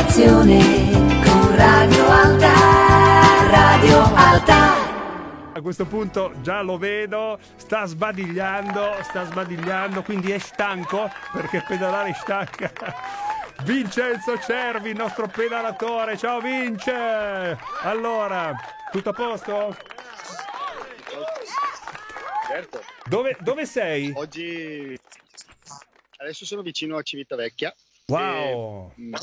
stazione con Radio Alta, Radio Alta. A questo punto già lo vedo, sta sbadigliando, sta sbadigliando, quindi è stanco perché pedalare stanca. Vincenzo Cervi, il nostro pedalatore, ciao Vince! Allora, tutto a posto? Certo. Dove, dove sei? Oggi adesso sono vicino a Civitavecchia. Wow! E, mm,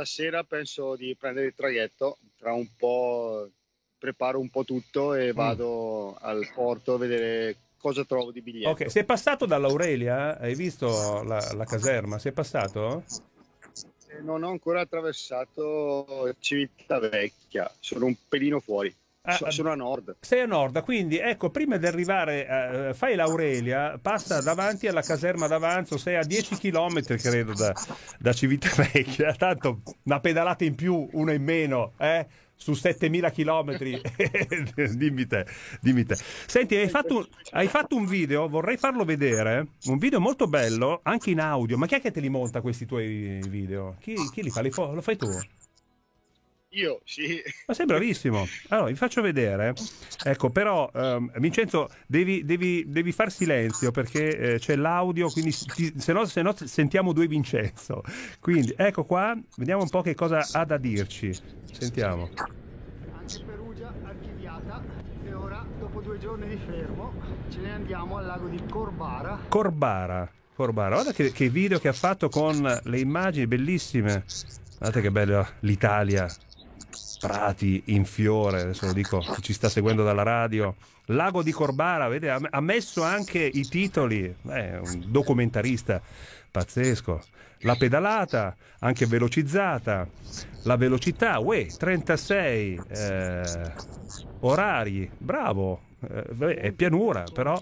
questa penso di prendere il traghetto, tra un po' preparo un po' tutto e mm. vado al porto a vedere cosa trovo di biglietto. Ok, sei passato dall'Aurelia? Hai visto la, la caserma? Sei passato? Eh, non ho ancora attraversato Civitavecchia, sono un pelino fuori. Ah, ah, sono a nord. Sei a nord, quindi ecco, prima di arrivare, eh, fai l'Aurelia, passa davanti alla caserma d'avanzo, sei a 10 km credo da, da Civitavecchia, tanto una pedalata in più, una in meno, eh? su 7000 km. dimmi, te, dimmi te. Senti, hai fatto, hai fatto, un video, vorrei farlo vedere, un video molto bello, anche in audio. Ma chi è che te li monta questi tuoi video? Chi, chi li fa? Li fa lo fai tu? Io sì. Ma sei bravissimo. Allora, vi faccio vedere. Ecco, però, um, Vincenzo, devi, devi, devi, far silenzio perché eh, c'è l'audio, quindi ti, se, no, se, no, sentiamo due Vincenzo. Quindi, ecco qua, vediamo un po' che cosa ha da dirci. Sentiamo. Anche Perugia archiviata e ora, dopo due giorni di fermo, ce ne andiamo al lago di Corbara. Corbara. Corbara. Guarda che, che video che ha fatto con le immagini bellissime. Guardate che bella l'Italia, Prati in fiore, adesso lo dico, chi ci sta seguendo dalla radio. Lago di Corbara, vede, ha messo anche i titoli, è un documentarista pazzesco. La pedalata, anche velocizzata, la velocità, uè, 36 eh, orari, bravo, eh, è pianura, però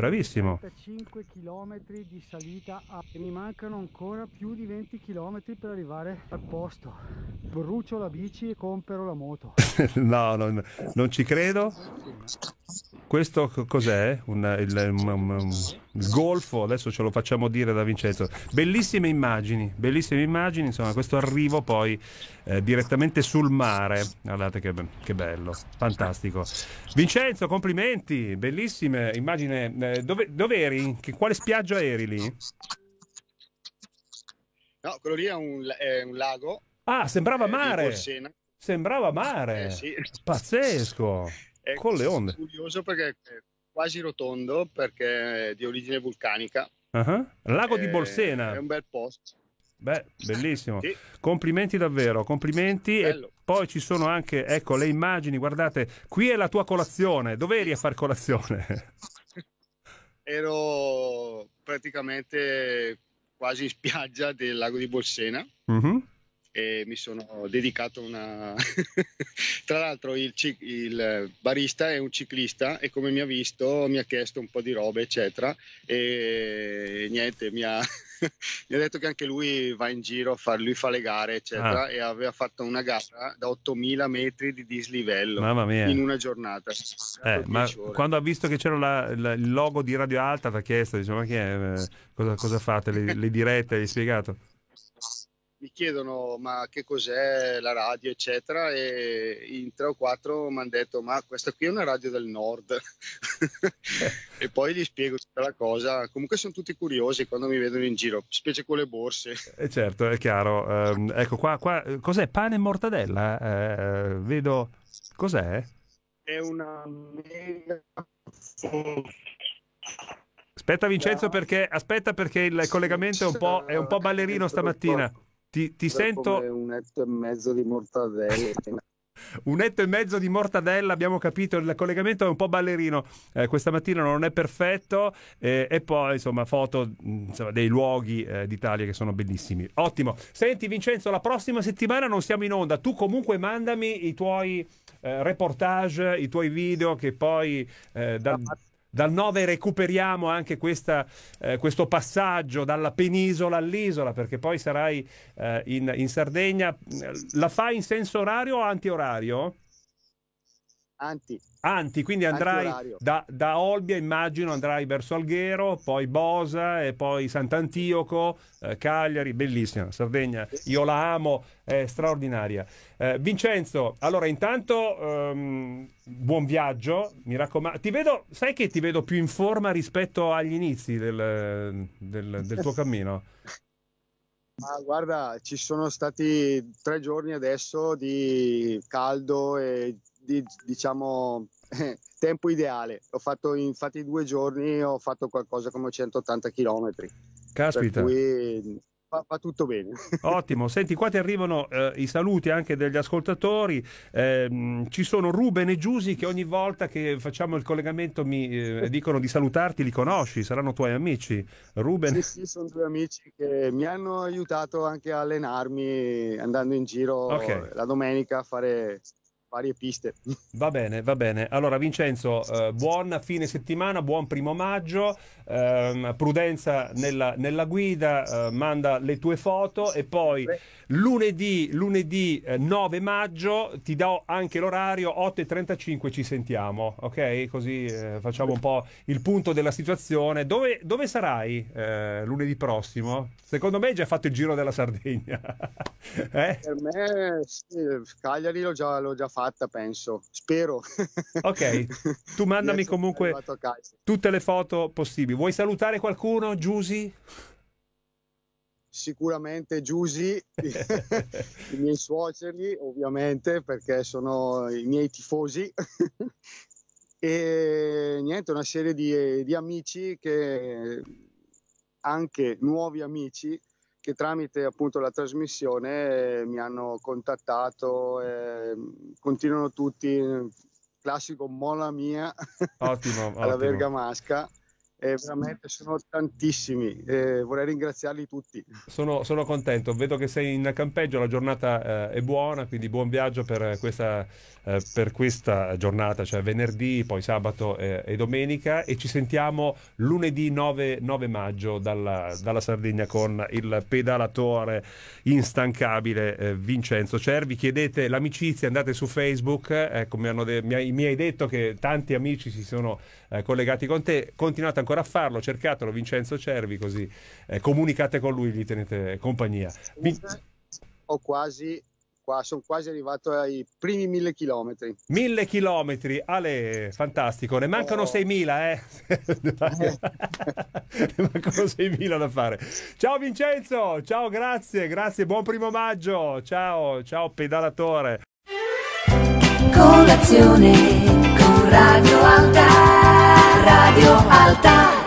Bravissimo. 35 km di salita a... e mi mancano ancora più di 20 km per arrivare al posto. Brucio la bici e compro la moto. no, non, non ci credo. Questo cos'è? Un, il, un, un, il, golfo, adesso ce lo facciamo dire da Vincenzo. Bellissime immagini, bellissime immagini, insomma, questo arrivo poi eh, direttamente sul mare. Guardate che, che bello, fantastico. Vincenzo, complimenti, bellissime immagini eh, eh, dove, dove, eri? Che, quale spiaggia eri lì? No, quello lì è un, è un lago. Ah, sembrava eh, mare. Sembrava eh, mare. Eh, sì. Pazzesco. È Con le onde. curioso perché è quasi rotondo perché è di origine vulcanica. Uh-huh. Lago di Bolsena. È un bel posto. Beh, bellissimo. Sì. Complimenti davvero, complimenti. Bello. E poi ci sono anche, ecco, le immagini, guardate, qui è la tua colazione. Dove eri a far colazione? ero praticamente quasi in spiaggia del lago di Bolsena mm-hmm. e mi sono dedicato a una... Tra l'altro il, cic- il, barista è un ciclista e come mi ha visto mi ha chiesto un po' di robe eccetera e niente mi ha... mi ha detto che anche lui va in giro a fare, lui fa le gare, eccetera, ah. e aveva fatto una gara da 8000 metri di dislivello in una giornata. Eh, ma quando ha visto che c'era la, la, il logo di Radio Alta, ti ha chiesto, diceva, ma chi è? Eh, cosa, cosa fate? Le, le dirette? Hai spiegato? mi chiedono ma che cos'è la radio, eccetera, e in tre o quattro mi hanno detto ma questa qui è una radio del nord. e poi gli spiego tutta la cosa. Comunque sono tutti curiosi quando mi vedono in giro, specie con le borse. E eh, certo, è chiaro. Eh, ecco qua, qua, cos'è? Pane e mortadella? Eh, vedo... Cos'è? È una mega Aspetta Vincenzo perché, aspetta perché il collegamento è un po', è un po ballerino stamattina. Ti, ti sento... un etto e mezzo di mortadella un etto e mezzo di mortadella, abbiamo capito, il collegamento è un po' ballerino, eh, questa mattina non è perfetto eh, e poi insomma foto mm, insomma, dei luoghi eh, d'Italia che sono bellissimi. Ottimo, senti Vincenzo, la prossima settimana non siamo in onda, tu comunque mandami i tuoi eh, reportage, i tuoi video che poi... Eh, da... Dal 9 recuperiamo anche questa, eh, questo passaggio dalla penisola all'isola, perché poi sarai eh, in, in Sardegna. La fai in senso orario o antiorario? Anti. Anti, quindi andrai da, da, Olbia, immagino, andrai verso Alghero, poi Bosa e poi Sant'Antioco, eh, Cagliari, bellissima Sardegna, io la amo, è straordinaria. Eh, Vincenzo, allora intanto um, buon viaggio, mi raccomando. Ti vedo, sai che ti vedo più in forma rispetto agli inizi del, del, del tuo cammino? Ma guarda, ci sono stati tre giorni adesso di caldo e di, diciamo, tempo ideale. Ho fatto infatti due giorni, ho fatto qualcosa come 180 km. Caspita. Va, va, tutto bene. Ottimo, senti qua ti arrivano eh, i saluti anche degli ascoltatori, eh, ci sono Ruben e Giusi che ogni volta che facciamo il collegamento mi eh, dicono di salutarti, li conosci, saranno tuoi amici. Ruben... Sì, sì, sono due amici che mi hanno aiutato anche a allenarmi andando in giro okay. la domenica a fare varie piste. Va bene, va bene. Allora Vincenzo, eh, buon fine settimana, buon primo maggio, eh, prudenza nella, nella guida, eh, manda le tue foto e poi lunedì, lunedì 9 eh, maggio ti do anche l'orario, 8.35 ci sentiamo, ok? Così eh, facciamo un po' il punto della situazione. Dove, dove sarai eh, lunedì prossimo? Secondo me hai già fatto il giro della Sardegna. Per me sì, Cagliari l'ho già, l'ho già fatto fatta, penso. Spero. Ok, tu mandami comunque tutte le foto possibili. Vuoi salutare qualcuno, Giusy? Sicuramente Giusy, i miei suoceri ovviamente perché sono i miei tifosi e niente, una serie di, di amici che anche nuovi amici che tramite appunto la trasmissione eh, mi hanno contattato, eh, continuano tutti, eh, classico mola mia ottimo, alla ottimo. Bergamasca. Eh, veramente sono tantissimi, eh, vorrei ringraziarli tutti. Sono, sono, contento, vedo che sei in campeggio, la giornata eh, è buona, quindi buon viaggio per questa, eh, per questa, giornata, cioè venerdì, poi sabato eh, e domenica e ci sentiamo lunedì 9, 9 maggio dalla, dalla, Sardegna con il pedalatore instancabile eh, Vincenzo Cervi. Chiedete l'amicizia, andate su Facebook, ecco, mi, de- mi, hai- mi hai detto che tanti amici si sono eh, collegati con te. Continuate ancora a farlo, cercatelo Vincenzo Cervi, così eh, comunicate con lui, gli tenete compagnia. Mi... Ho quasi sono quasi arrivato ai primi mille chilometri. Mille chilometri, Ale, fantastico, ne mancano oh. 6.000, eh? eh. ne mancano 6.000 da fare. Ciao Vincenzo, ciao, grazie, grazie, buon primo maggio, ciao, ciao pedalatore. Colazione con Radio Alta. Radio Alta